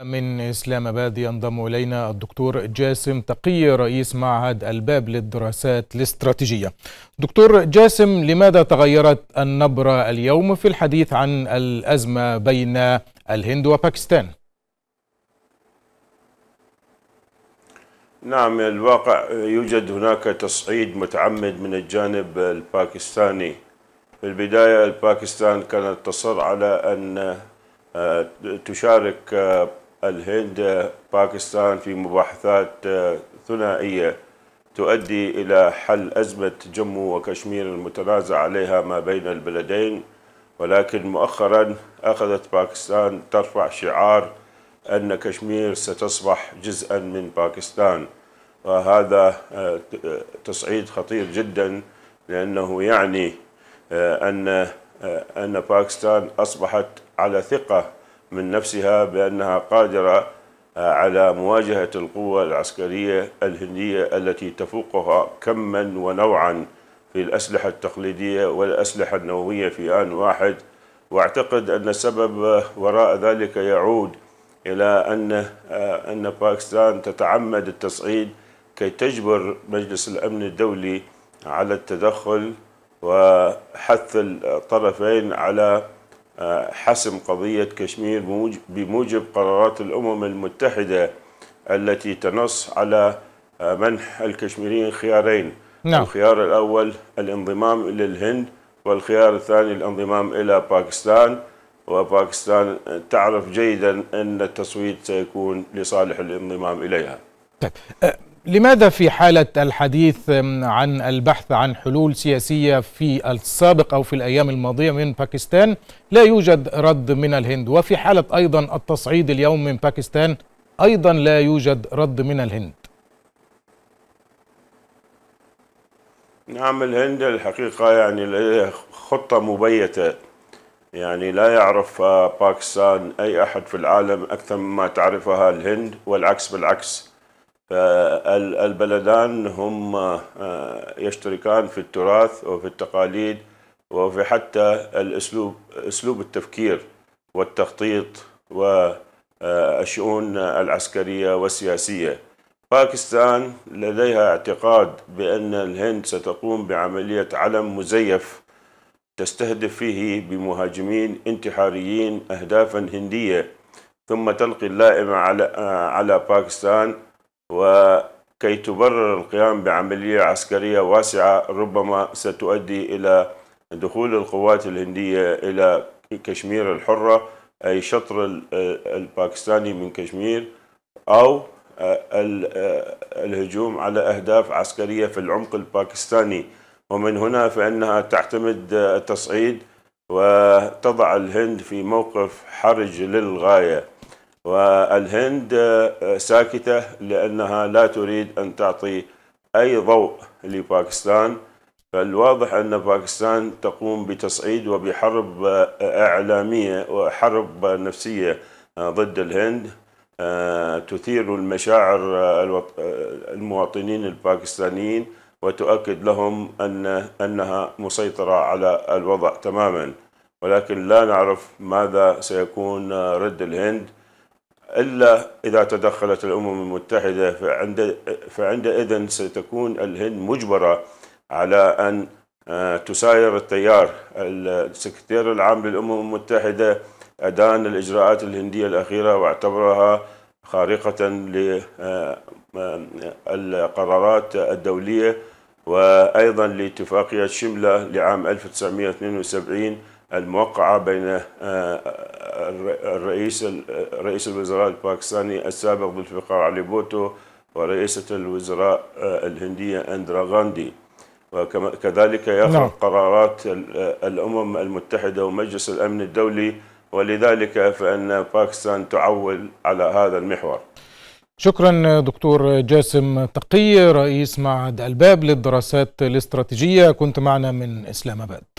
من إسلام آباد ينضم إلينا الدكتور جاسم تقي رئيس معهد الباب للدراسات الاستراتيجية دكتور جاسم لماذا تغيرت النبرة اليوم في الحديث عن الأزمة بين الهند وباكستان نعم الواقع يوجد هناك تصعيد متعمد من الجانب الباكستاني في البداية الباكستان كانت تصر على أن آه، تشارك آه، الهند باكستان في مباحثات آه، ثنائية تؤدي إلى حل أزمة جمو وكشمير المتنازع عليها ما بين البلدين ولكن مؤخرا أخذت باكستان ترفع شعار أن كشمير ستصبح جزءا من باكستان وهذا آه، تصعيد خطير جدا لأنه يعني آه، أن أن باكستان أصبحت على ثقة من نفسها بأنها قادرة آه، على مواجهة القوة العسكرية الهندية التي تفوقها كما ونوعا في الأسلحة التقليدية والأسلحة النووية في آن واحد واعتقد أن السبب وراء ذلك يعود إلى أن آه، أن باكستان تتعمد التصعيد كي تجبر مجلس الأمن الدولي على التدخل وحث الطرفين على حسم قضية كشمير بموجب قرارات الأمم المتحدة التي تنص على آه، منح الكشميريين خيارين نعم. الخيار الأول الانضمام إلى الهند والخيار الثاني الانضمام إلى باكستان وباكستان آه، تعرف جيدا أن التصويت سيكون لصالح الانضمام إليها طيب. آه، لماذا في حالة الحديث عن البحث عن حلول سياسية في السابق أو في الأيام الماضية من باكستان لا يوجد رد من الهند وفي حالة أيضا التصعيد اليوم من باكستان أيضا لا يوجد رد من الهند نعم الهند الحقيقة يعني لديها خطة مبيتة يعني لا يعرف باكستان أي أحد في العالم أكثر مما تعرفها الهند والعكس بالعكس فالبلدان آه، هم آه، يشتركان في التراث وفي التقاليد وفي حتى الاسلوب اسلوب التفكير والتخطيط والشؤون آه، العسكريه والسياسيه. باكستان لديها اعتقاد بان الهند ستقوم بعمليه علم مزيف تستهدف فيه بمهاجمين انتحاريين اهدافا هنديه ثم تلقي اللائمه على على باكستان وكي تبرر القيام بعملية عسكرية واسعة ربما ستؤدي إلى دخول القوات الهندية إلى كشمير الحرة أي شطر آه، الباكستاني من كشمير أو آه، آه، الهجوم على أهداف عسكرية في العمق الباكستاني ومن هنا فإنها تعتمد التصعيد وتضع الهند في موقف حرج للغاية والهند آه، ساكتة لأنها لا تريد أن تعطي أي ضوء لباكستان فالواضح أن باكستان تقوم بتصعيد وبحرب آه، إعلامية وحرب نفسية آه، ضد الهند تثير المشاعر المواطنين الباكستانيين وتؤكد لهم أن أنها مسيطرة على الوضع تماما ولكن لا نعرف ماذا سيكون رد الهند إلا إذا تدخلت الأمم المتحدة فعند فعندئذ ستكون الهند مجبرة على أن آه، تساير التيار السكرتير العام للأمم المتحدة أدان الإجراءات الهندية الأخيرة واعتبرها خارقة للقرارات آه، آه، الدولية وأيضا لاتفاقية شملة لعام 1972 الموقعة بين الرئيس رئيس الوزراء الباكستاني السابق ذوالفقار علي بوتو ورئيسة الوزراء آه، الهندية أندرا غاندي وكذلك يخرق نعم. قرارات آه، الأمم المتحدة ومجلس الأمن الدولي ولذلك فإن باكستان تعول على هذا المحور شكرا دكتور جاسم تقي رئيس معهد الباب للدراسات الاستراتيجية كنت معنا من إسلام أباد